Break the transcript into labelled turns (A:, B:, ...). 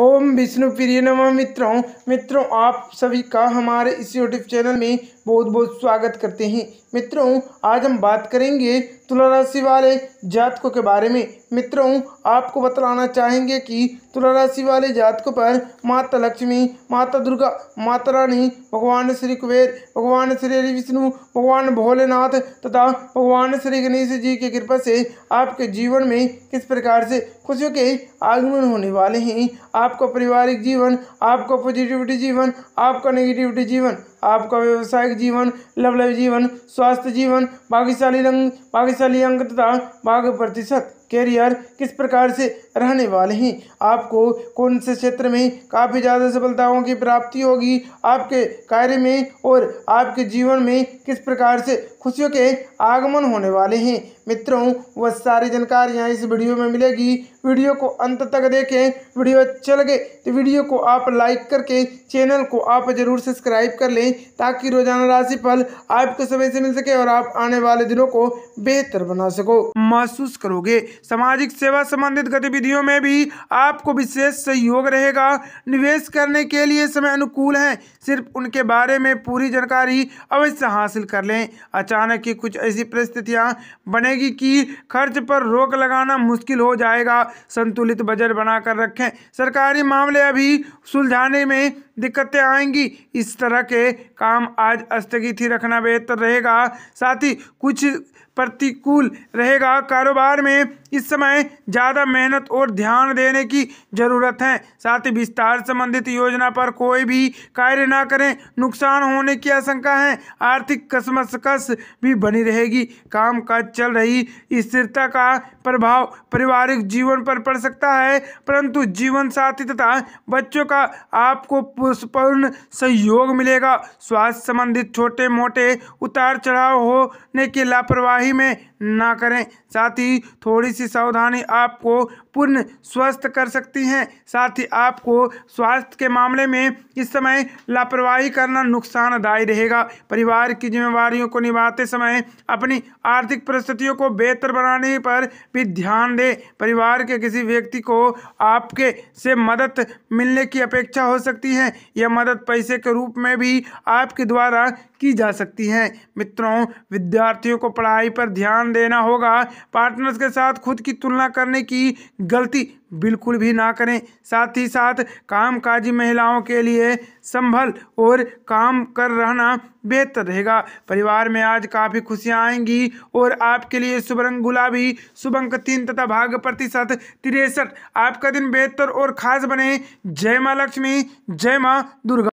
A: ओम विष्णु प्रिय नमा मित्रों मित्रों आप सभी का हमारे इस यूट्यूब चैनल में बहुत बहुत स्वागत करते हैं मित्रों आज हम बात करेंगे तुला राशि वाले जातकों के बारे में मित्रों आपको बतलाना चाहेंगे कि तुला राशि वाले जातकों पर माता लक्ष्मी माता दुर्गा माता रानी भगवान श्री कुबेर भगवान श्री हरि विष्णु भगवान भोलेनाथ तथा भगवान श्री गणेश जी की कृपा से आपके जीवन में किस प्रकार से खुशियों के आगमन होने वाले हैं आपका पारिवारिक जीवन आपका पॉजिटिविटी जीवन आपका नेगेटिविटी जीवन आपका व्यवसायिक जीवन लवलव जीवन स्वास्थ्य जीवन भाग्यशाली रंग भाग्यशाली अंक तथा भाग्य प्रतिशत कैरियर किस प्रकार से रहने वाले हैं आपको कौन से क्षेत्र में काफ़ी ज़्यादा सफलताओं की प्राप्ति होगी आपके कार्य में और आपके जीवन में किस प्रकार से खुशियों के आगमन होने वाले हैं मित्रों वह सारी जानकारियाँ इस वीडियो में मिलेगी वीडियो को अंत तक देखें वीडियो अच्छा लगे तो वीडियो को आप लाइक करके चैनल को आप जरूर सब्सक्राइब कर लें ताकि रोजाना राशि फल आपको समय से मिल सके और आप आने वाले दिनों को बेहतर बना सको महसूस करोगे सामाजिक सेवा संबंधित गतिविधियों में भी आपको विशेष सहयोग रहेगा निवेश करने के लिए समय अनुकूल है सिर्फ उनके बारे में पूरी जानकारी अवश्य हासिल कर लें अचानक ही कुछ ऐसी परिस्थितियाँ बनेगी कि खर्च पर रोक लगाना मुश्किल हो जाएगा संतुलित बजट बनाकर रखें सरकारी मामले अभी सुलझाने में दिक्कतें आएंगी इस तरह के काम आज स्थगित ही रखना बेहतर रहेगा साथ ही कुछ प्रतिकूल रहेगा कारोबार में इस समय ज़्यादा मेहनत और ध्यान देने की जरूरत है साथ ही विस्तार संबंधित योजना पर कोई भी कार्य ना करें नुकसान होने की आशंका है आर्थिक कसमसकस भी बनी रहेगी काम काज चल रही स्थिरता का प्रभाव पारिवारिक जीवन पर पड़ सकता है परंतु जीवन साथी तथा बच्चों का आपको पूर्ण सहयोग मिलेगा स्वास्थ्य संबंधित छोटे मोटे उतार चढ़ाव होने की लापरवाही में ना करें साथ ही थोड़ी सी सावधानी आपको पूर्ण स्वस्थ कर सकती हैं साथ ही आपको स्वास्थ्य के मामले में इस समय लापरवाही करना नुकसानदायी रहेगा परिवार की जिम्मेवारियों को निभाते समय अपनी आर्थिक परिस्थितियों को बेहतर बनाने पर भी ध्यान दें परिवार के किसी व्यक्ति को आपके से मदद मिलने की अपेक्षा हो सकती है यह मदद पैसे के रूप में भी आपके द्वारा की जा सकती है मित्रों विद्यार्थियों को पढ़ाई पर ध्यान देना होगा पार्टनर्स के साथ खुद की तुलना करने की गलती बिल्कुल भी ना करें साथ ही साथ कामकाजी महिलाओं के लिए संभल और काम कर रहना बेहतर रहेगा परिवार में आज काफ़ी खुशियां आएंगी और आपके लिए शुभ रंग गुलाबी शुभ अंक तीन तथा भाग प्रतिशत तिरसठ आपका दिन बेहतर और खास बने जय माँ लक्ष्मी जय माँ दुर्गा